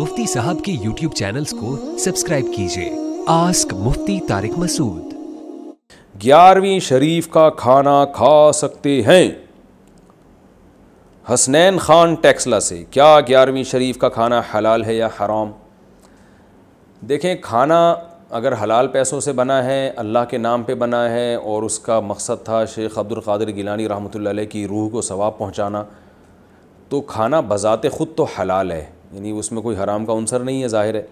मुफ्ती साहब के YouTube channels को सब्सक्राइब कीजिए आस्क मुफ्ती तारिक मसूद ग्यारहवीं शरीफ का खाना खा सकते हैं हसनैन खान टैक्सला से क्या ग्यारहवीं शरीफ का खाना हलाल है या हराम देखें खाना अगर हलाल पैसों से बना है अल्लाह के नाम पे बना है और उसका मकसद था शेख अब्दुल कादिर गिलानी रहमत की रूह को सवाब पहुंचाना तो खाना बज़ात ख़ुद तो हलाल है यानी उसमें कोई हराम का अनसर नहीं है ज़ाहिर है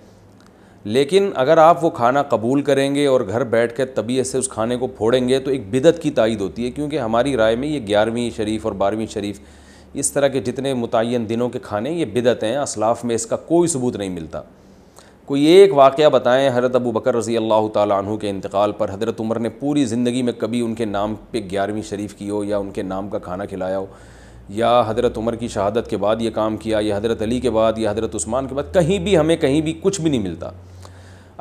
लेकिन अगर आप वो खाना कबूल करेंगे और घर बैठ कर तबीयत से उस खाने को फोड़ेंगे तो एक बिदत की तायद होती है क्योंकि हमारी राय में ये ग्यारहवीं शरीफ और बारहवीं शरीफ इस तरह के जितने मुतन दिनों के खाने ये बिदत हैं असलाफ में इसका कोई सबूत नहीं मिलता कोई एक वाक़ बताएं हरत अबू बकर रज़ी अल्लाह तु के इंतकाल पर हज़रत उमर ने पूरी ज़िंदगी में कभी उनके नाम पर ग्यारहवीं शरीफ की हो या उनके नाम का खाना खिलाया हो या हज़रत उमर की शहादत के बाद ये काम किया या हज़रत अली के बाद या हज़रत उस्मान के बाद कहीं भी हमें कहीं भी कुछ भी नहीं मिलता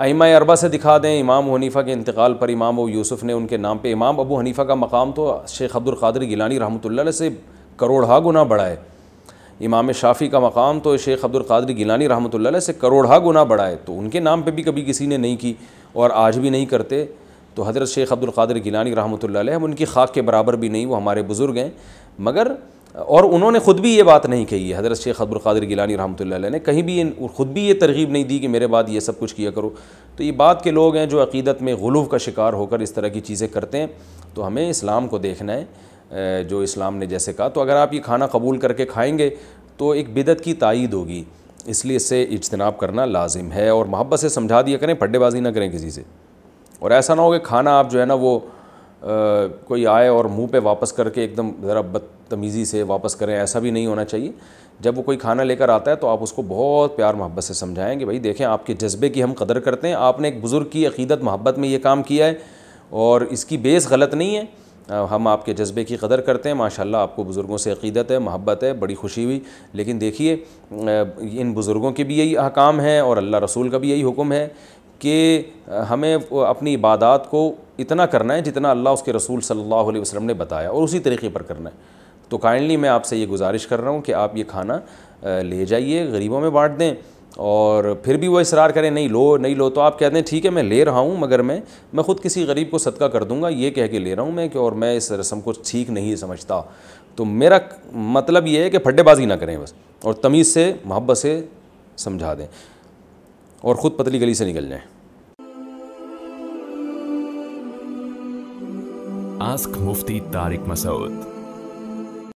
अम अरबा से दिखा दें इमाम हनीफ़ा के इंतकाल पर इमाम अबू यूसुफ़ ने उनके नाम पर इमाम अबू हनीफ़ा का मकाम तो शेख अब्दुल गिलानी रहमत से करोड़ा गुना बढ़ा है इमाम शाफ़ी का मकाम तो शेख अब्दुल गिलानी रहमत से करोड़हा गुना बढ़ा है तो उनके नाम पर भी कभी किसी ने नहीं की और आज भी नहीं करते तो हज़रत शेख अब्दुल गिलानी रहमत हम उनकी खाक के बराबर भी नहीं वो हमारे बुज़ुर्ग हैं मगर और उन्होंने ख़ुद भी ये बात नहीं कही है हज़रत शेख अब्दुल क़ादिर गिलानी रहमत ने कहीं भी ख़ुद भी ये तरगीब नहीं दी कि मेरे बाद ये सब कुछ किया करो तो ये बात के लोग हैं जो अकीदत में गलूफ़ का शिकार होकर इस तरह की चीज़ें करते हैं तो हमें इस्लाम को देखना है जो इस्लाम ने जैसे कहा तो अगर आप ये खाना कबूल करके खाएँगे तो एक बिदत की तइद होगी इसलिए इससे इजतनाब करना लाजिम है और मोहब्बत से समझा दिया करें पड्डेबाजी ना करें किसी से और ऐसा ना हो कि खाना आप जो है ना वो कोई आए और मुंह पे वापस करके एकदम ज़रा बदतमीज़ी से वापस करें ऐसा भी नहीं होना चाहिए जब वो कोई खाना लेकर आता है तो आप उसको बहुत प्यार मोहब्बत से समझाएँ कि भाई देखें आपके जज्बे की हम कदर करते हैं आपने एक बुज़ुर्ग की अकीदत मोहब्बत में ये काम किया है और इसकी बेस गलत नहीं है हम आपके जज्बे की कदर करते हैं माशाल्लाह आपको बुज़ुर्गों से अकीदत है मोहब्बत है बड़ी खुशी हुई लेकिन देखिए इन बुज़ुर्गों के भी यही अहकाम हैं और अल्लाह रसूल का भी यही हुक्म है कि हमें अपनी इबादत को इतना करना है जितना अल्लाह उसके रसूल सल्लल्लाहु अलैहि वसल्लम ने बताया और उसी तरीके पर करना है तो काइंडली मैं आपसे ये गुजारिश कर रहा हूँ कि आप ये खाना ले जाइए गरीबों में बांट दें और फिर भी वो इसरार करें नहीं लो नहीं लो तो आप कह दें ठीक है मैं ले रहा हूँ मगर मैं मैं ख़ुद किसी गरीब को सदका कर दूँगा ये कह के ले रहा हूँ मैं कि और मैं इस रस्म को ठीक नहीं समझता तो मेरा मतलब ये है कि फड्डेबाजी ना करें बस और तमीज़ से मोहब्बत से समझा दें और ख़ुद पतली गली से निकल जाएँ आस्क मुफ्ती तारिक मसूद